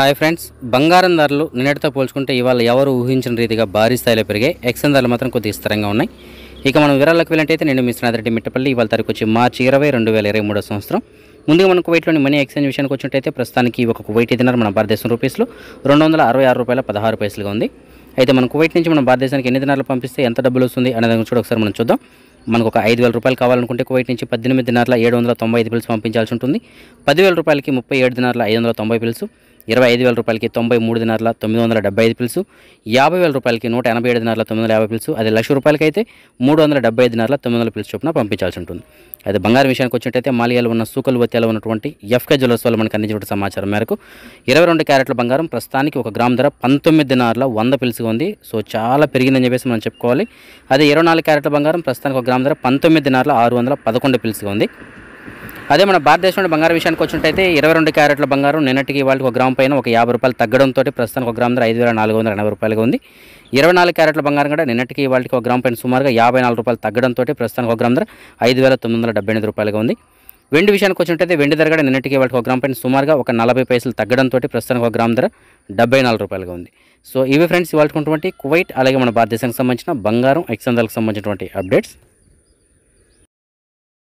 hi friends బంగారం ధరలు నిన్నటితో పోల్చుకుంటే ఇవాళ ఎవరు ఊహించిన రీతిగా భారీ స్థాయిలో పెరిగాయి ఎక్సన్ ధరలు మాత్రం కొద్దిగా స్థిరంగా ఉన్నాయి ఇక మనం వివరాలకు అయితే నేను మిశ్రనాథరెడ్డి మిట్టపల్లి ఇవాళ తరకు వచ్చి మార్చి ఇరవై రెండు వేల ఇరవై మూడో సంవత్సరం ముందుగా మనకు వైట్లోని మనీ ఎక్స్చేంజ్ విషయానికి వచ్చినట్టయితే ప్రస్తుతానికి ఒక వైట్ దినార్ మన భారతదేశం రూపీస్లో రెండు వందల అరవై ఆరు రూపాయల పదహారు పైసలుగా ఉంది అయితే మనకు వైట్ నుంచి మన భారతదేశానికి ఎన్ని దినాలు పంపిస్తే ఎంత డబ్బులు వస్తుంది అనేది కూడా ఒకసారి మనం చూద్దాం మనకు ఒక ఐదు వేల రూపాయలు కావాలనుకుంటే కువైట్ నుంచి పద్దెనిమిది దినాల ఏడు వందల తొంభై ఐదు పిల్స్ పంపించాల్సి ఉంటుంది పదివేల రూపాయలకి ముప్పై ఏడు దినాల ఐదు వందల తొంభై పిల్స్ ఇరవై ఐదు వేల రూపాయలకి తొంభై మూడు దినార్ల తొమ్మిది వందల డెబ్బై ఐదు పిలుసు యాభై వేల రూపాయలకి నూట ఎనభై ఏడు దినార్ల తొమ్మిది వందల యాభై పిల్సు అది లక్ష అయితే మూడు వందల డెబ్బై ఐదు దినార్ల తొమ్మిది వందల పిలుసు చొప్పున పంపించాల్సి ఉంటుంది అయితే బంగారం విషయానికి వచ్చినట్టయితే మాలియాలో ఉన్న సూకలు వత్యాలు ఉన్నటువంటి ఎఫ్కే జ్యువెల్స్ వల్ల మనకు అందించిన సమాచారం మేరకు ఇరవై రెండు క్యారెట్ల బంగారం ప్రస్తుతానికి ఒక గ్రామ్ ధర పంతొమ్మిది దినార్ల వంద పిలుసుగా ఉంది సో చాలా పెరిగిందని చెప్పేసి మనం చెప్పుకోవాలి అదే ఇరవై నాలుగు క్యారెట్ల బంగారం ప్రస్తుతానికి ఒక గ్రామ్ ధర పంతొమ్మిది దినార్ల ఆరు వందల పదకొండు పిలుసుగా ఉంది అదే మన భారతదేశంలో బంగారం విషయానికి వచ్చినట్టయితే ఇరవై రెండు క్యారెట్ల బంగారం నిన్నటికి వాళ్ళకి ఒక గ్రామం పైన ఒక యాభై రూపాయలు తగ్గడంతో ప్రస్తుతానికి ఒక గ్రామ్ ధర ఐదు వేల నాలుగు వందల ఎనభై రూపాయలుగా ఉంది ఇరవై నాలుగు క్యారెట్ల బంగారం కూడా నిన్నటికి వాళ్ళకి ఒక గ్రామ్ పైన సుమారుగా యాభై నాలుగు రూపాయలు తగ్గడంతో ప్రస్తుతానికి ఒక గ్రామ్ ధర ఐదు వేల తొమ్మిది వందల డెబ్బై ఎనిమిది రూపాయలుగా ఉంది వెండి విషయానికి వచ్చినట్టయితే వెండి ధర కూడా నిన్నటికి వాళ్ళకి ఒక గ్రామ్ పైన సుమారుగా ఒక నలభై పైసలు తగ్గడంతో ప్రస్తుతానికి ఒక గ్రామం ధర డెబ్బై నాలుగు రూపాయలుగా ఉంది సో ఇవి ఫ్రెండ్స్ ఇవాళటువంటి కువైట్ అలాగే మన భారతదేశానికి సంబంధించిన బంగారం ఎక్సందాలకు సంబంధించినటువంటి అప్డేట్స్